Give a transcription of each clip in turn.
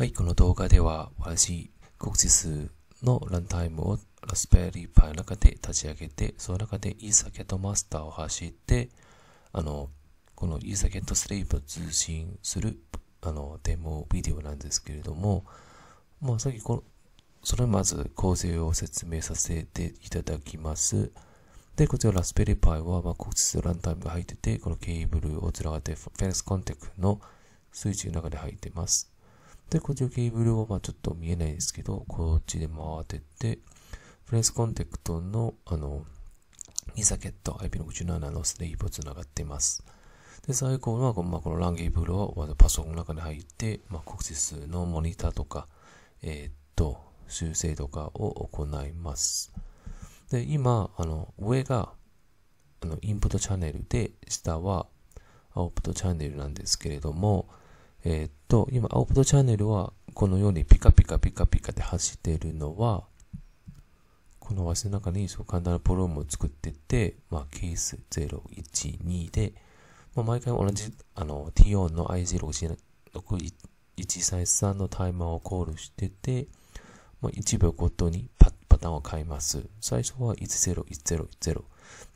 はい、この動画では私、国知数のランタイムをラスベリーパイの中で立ち上げて、その中でイーサケットマスターを走って、あの、このイーサケットスレイプを通信する、あの、デモビデオなんですけれども、まあ、さっきこの、それまず構成を説明させていただきます。で、こちらラスベリーパイは、まあ、国質ランタイムが入ってて、このケーブルをつながって、フェンスコンテクの水中の中で入ってます。で、こっちのケーブルを、まあちょっと見えないですけど、こっちで回ってて、プレスコンテクトの、あの、2サケット IP67 のスレイプを繋がっています。で、最後は、まあ、このランゲーブルをパソコンの中に入って、まあ、国数のモニターとか、えー、っと、修正とかを行います。で、今、あの、上が、あの、インプットチャンネルで、下は、アウトプットチャンネルなんですけれども、えー、っと、今、アウトチャンネルは、このようにピカピカピカピカで走っているのは、この足の中にそう簡単なプロームを作ってて、まあ、ケース0、1、2で、まあ、毎回同じ、あの、t4 の i0613 のタイマーをコールしてて、まあ、1秒ごとにパパターンを変えます。最初は101010。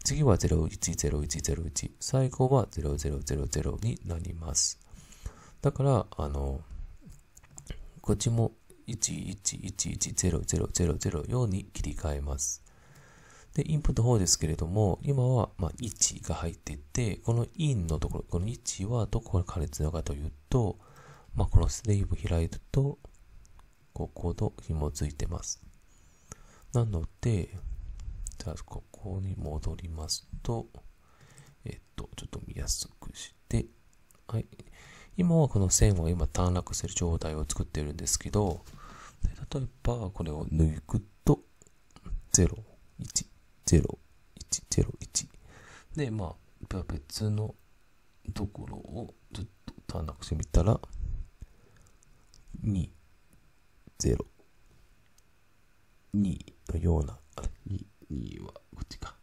次は010101。最後は0000になります。だから、あの、こっちも111100004に切り替えます。で、インプット方ですけれども、今は、まあ、1が入っていて、このインのところ、この1はどこからつながるかというと、まあ、このスレイブ開いると、ここと紐付いてます。なので、じゃあ、ここに戻りますと、えっと、ちょっと見やすくして、はい、今はこの線を今短絡する状態を作ってるんですけど、例えばこれを抜くと、0、1、0、1、0、1。で、まあ、別のところをずっと短絡してみたら、2、0、2のような、あれ、2、2はこっちか。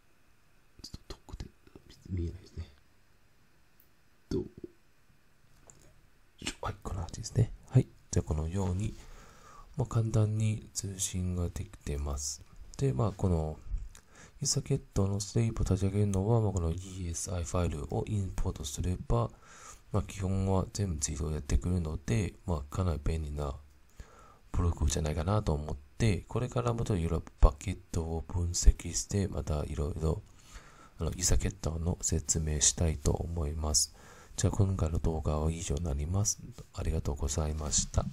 ですね。はい。じゃあ、このように、まあ、簡単に通信ができてます。で、まあ、この、イーサケットのステープを立ち上げるのは、まあ、この ESI ファイルをインポートすれば、まあ、基本は全部自動をやってくるので、まあ、かなり便利なブログじゃないかなと思って、これからもといろいろバケットを分析して、またいろいろあのイーサケットの説明したいと思います。じゃあ今回の動画は以上になります。ありがとうございました。